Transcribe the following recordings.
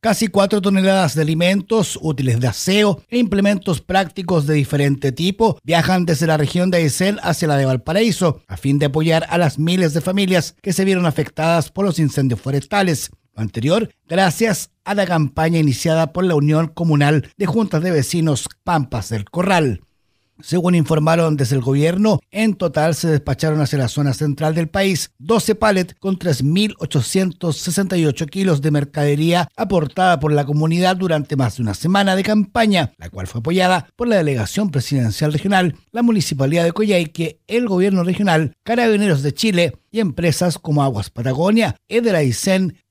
casi cuatro toneladas de alimentos, útiles de aseo e implementos prácticos de diferente tipo viajan desde la región de Aysén hacia la de Valparaíso, a fin de apoyar a las miles de familias que se vieron afectadas por los incendios forestales. Lo anterior, gracias a la campaña iniciada por la Unión Comunal de Juntas de Vecinos Pampas del Corral. Según informaron desde el gobierno, en total se despacharon hacia la zona central del país 12 pallets con 3.868 kilos de mercadería aportada por la comunidad durante más de una semana de campaña, la cual fue apoyada por la Delegación Presidencial Regional, la Municipalidad de Coyhaique, el Gobierno Regional, Carabineros de Chile y empresas como Aguas Patagonia, Edra y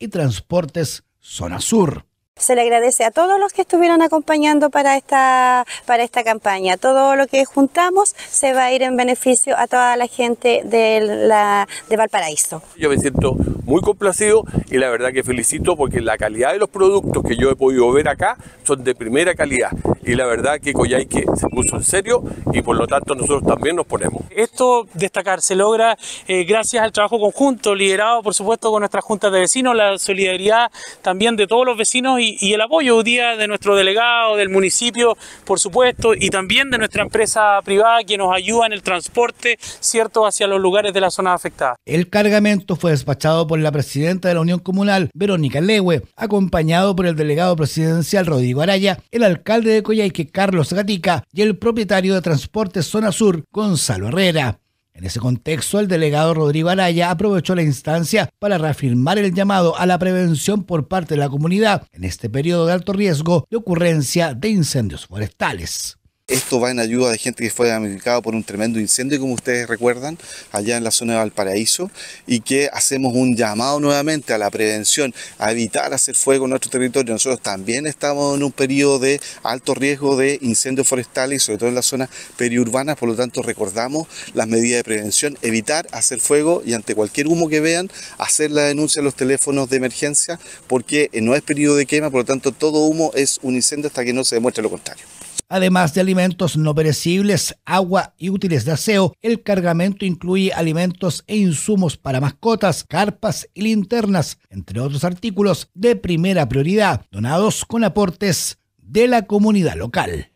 Transportes Zona Sur. Se le agradece a todos los que estuvieron acompañando para esta, para esta campaña. Todo lo que juntamos se va a ir en beneficio a toda la gente de, la, de Valparaíso. Yo me siento muy complacido y la verdad que felicito porque la calidad de los productos que yo he podido ver acá son de primera calidad y la verdad que Coyhaique se puso en serio y por lo tanto nosotros también nos ponemos. Esto, destacar, se logra eh, gracias al trabajo conjunto, liderado por supuesto con nuestras juntas de vecinos, la solidaridad también de todos los vecinos y, el apoyo hoy día de nuestro delegado, del municipio, por supuesto, y también de nuestra empresa privada que nos ayuda en el transporte, ¿cierto?, hacia los lugares de la zona afectada. El cargamento fue despachado por la presidenta de la Unión Comunal, Verónica Lewe, acompañado por el delegado presidencial Rodrigo Araya, el alcalde de Coyhaique, y que Carlos Gatica, y el propietario de Transporte Zona Sur, Gonzalo Herrera. En ese contexto, el delegado Rodrigo Araya aprovechó la instancia para reafirmar el llamado a la prevención por parte de la comunidad en este periodo de alto riesgo de ocurrencia de incendios forestales. Esto va en ayuda de gente que fue damnificada por un tremendo incendio, como ustedes recuerdan, allá en la zona de Valparaíso, y que hacemos un llamado nuevamente a la prevención, a evitar hacer fuego en nuestro territorio. Nosotros también estamos en un periodo de alto riesgo de incendios forestales, sobre todo en las zonas periurbanas, por lo tanto recordamos las medidas de prevención, evitar hacer fuego y ante cualquier humo que vean, hacer la denuncia a los teléfonos de emergencia, porque no es periodo de quema, por lo tanto todo humo es un incendio hasta que no se demuestre lo contrario. Además de alimentos no perecibles, agua y útiles de aseo, el cargamento incluye alimentos e insumos para mascotas, carpas y linternas, entre otros artículos de primera prioridad, donados con aportes de la comunidad local.